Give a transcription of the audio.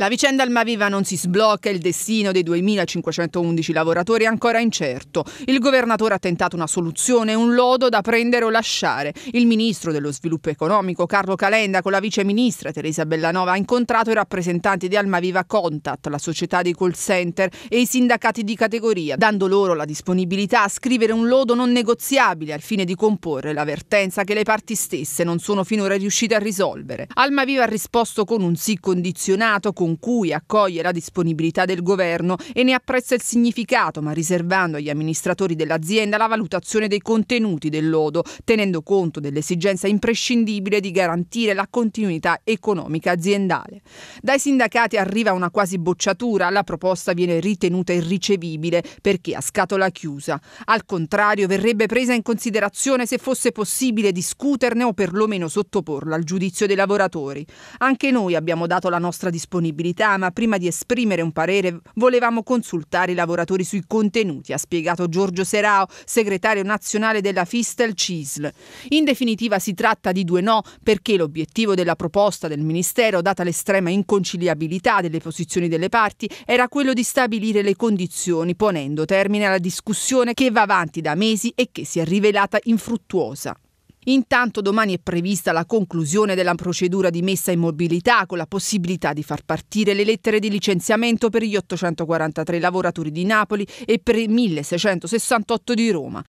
La vicenda Almaviva non si sblocca, il destino dei 2.511 lavoratori è ancora incerto. Il governatore ha tentato una soluzione, un lodo da prendere o lasciare. Il ministro dello sviluppo economico Carlo Calenda con la viceministra Teresa Bellanova ha incontrato i rappresentanti di Almaviva Contact, la società dei call center e i sindacati di categoria, dando loro la disponibilità a scrivere un lodo non negoziabile al fine di comporre l'avvertenza che le parti stesse non sono finora riuscite a risolvere. Almaviva ha risposto con un sì condizionato, con con cui accoglie la disponibilità del governo e ne apprezza il significato, ma riservando agli amministratori dell'azienda la valutazione dei contenuti del lodo, tenendo conto dell'esigenza imprescindibile di garantire la continuità economica aziendale. Dai sindacati arriva una quasi bocciatura, la proposta viene ritenuta irricevibile perché a scatola chiusa. Al contrario, verrebbe presa in considerazione se fosse possibile discuterne o perlomeno sottoporla al giudizio dei lavoratori. Anche noi abbiamo dato la nostra disponibilità disponibilità, ma prima di esprimere un parere volevamo consultare i lavoratori sui contenuti, ha spiegato Giorgio Serao, segretario nazionale della Fistel CISL. In definitiva si tratta di due no perché l'obiettivo della proposta del Ministero, data l'estrema inconciliabilità delle posizioni delle parti, era quello di stabilire le condizioni, ponendo termine alla discussione che va avanti da mesi e che si è rivelata infruttuosa. Intanto domani è prevista la conclusione della procedura di messa in mobilità con la possibilità di far partire le lettere di licenziamento per gli 843 lavoratori di Napoli e per i 1668 di Roma.